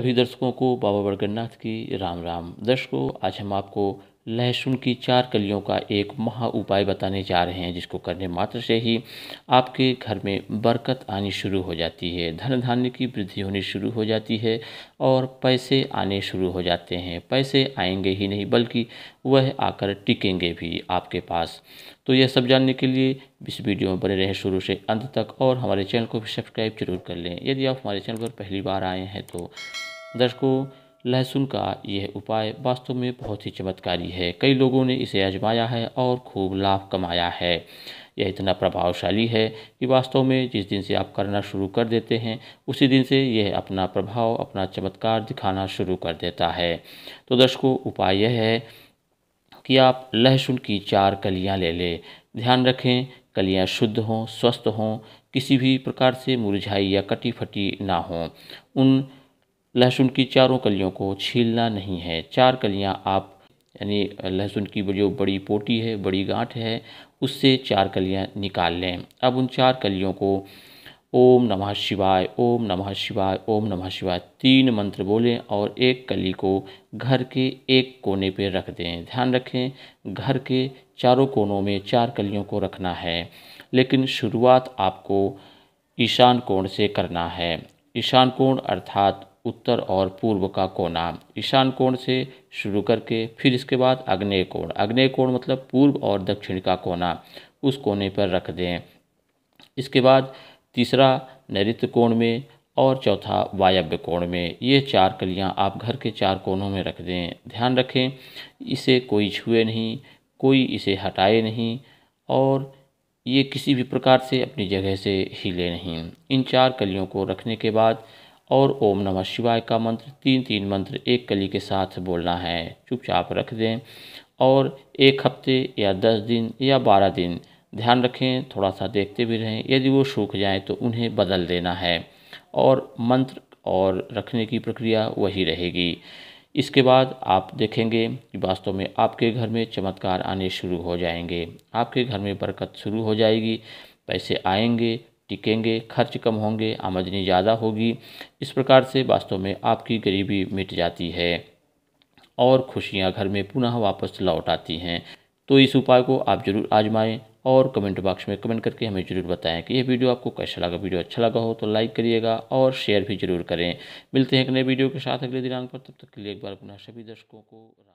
सभी दर्शकों को बाबा बड़गन्नाथ की राम राम दर्शकों आज हम आपको लहसुन की चार कलियों का एक महा उपाय बताने जा रहे हैं जिसको करने मात्र से ही आपके घर में बरकत आनी शुरू हो जाती है धन धान्य की वृद्धि होनी शुरू हो जाती है और पैसे आने शुरू हो जाते हैं पैसे आएंगे ही नहीं बल्कि वह आकर टिकेंगे भी आपके पास तो यह सब जानने के लिए इस वीडियो में बने रहें शुरू से अंत तक और हमारे चैनल को भी सब्सक्राइब जरूर कर लें यदि आप हमारे चैनल पर पहली बार आए हैं तो दर्शकों लहसुन का यह उपाय वास्तव में बहुत ही चमत्कारी है कई लोगों ने इसे आजमाया है और खूब लाभ कमाया है यह इतना प्रभावशाली है कि वास्तव में जिस दिन से आप करना शुरू कर देते हैं उसी दिन से यह अपना प्रभाव अपना चमत्कार दिखाना शुरू कर देता है तो दर्शकों उपाय यह है कि आप लहसुन की चार कलियां ले लें ध्यान रखें कलियां शुद्ध हों स्वस्थ हों किसी भी प्रकार से मुरझाई या कटी फटी ना हों उन लहसुन की चारों कलियों को छीलना नहीं है चार कलियां आप यानी लहसुन की जो बड़ी पोटी है बड़ी गांठ है उससे चार कलियां निकाल लें अब उन चार कलियों को ओम नमः शिवाय ओम नमः शिवाय ओम नमः शिवाय तीन मंत्र बोलें और एक कली को घर के एक कोने पर रख दें ध्यान रखें घर के चारों कोनों में चार कलियों को रखना है लेकिन शुरुआत आपको ईशान कोण से करना है ईशान कोण अर्थात उत्तर और पूर्व का कोना ईशान कोण से शुरू करके फिर इसके बाद अग्नेय कोण अग्नेय कोण मतलब पूर्व और दक्षिण का कोना उस कोने पर रख दें इसके बाद तीसरा नैत्य कोण में और चौथा वायव्य कोण में ये चार कलियां आप घर के चार कोनों में रख दें ध्यान रखें इसे कोई छुए नहीं कोई इसे हटाए नहीं और ये किसी भी प्रकार से अपनी जगह से हिले नहीं इन चार कलियों को रखने के बाद और ओम नमः शिवाय का मंत्र तीन तीन मंत्र एक कली के साथ बोलना है चुपचाप रख दें और एक हफ्ते या दस दिन या बारह दिन ध्यान रखें थोड़ा सा देखते भी रहें यदि वो सूख जाए तो उन्हें बदल देना है और मंत्र और रखने की प्रक्रिया वही रहेगी इसके बाद आप देखेंगे कि वास्तव में आपके घर में चमत्कार आने शुरू हो जाएंगे आपके घर में बरकत शुरू हो जाएगी पैसे आएंगे टिकेंगे खर्च कम होंगे आमदनी ज़्यादा होगी इस प्रकार से वास्तव में आपकी गरीबी मिट जाती है और खुशियाँ घर में पुनः वापस लौट आती हैं तो इस उपाय को आप जरूर आजमाएं और कमेंट बॉक्स में कमेंट करके हमें ज़रूर बताएं कि यह वीडियो आपको कैसा लगा वीडियो अच्छा लगा हो तो लाइक करिएगा और शेयर भी जरूर करें मिलते हैं एक नए वीडियो के साथ अगले दिनांक पर तब तक के लिए एक बार पुनः सभी दर्शकों को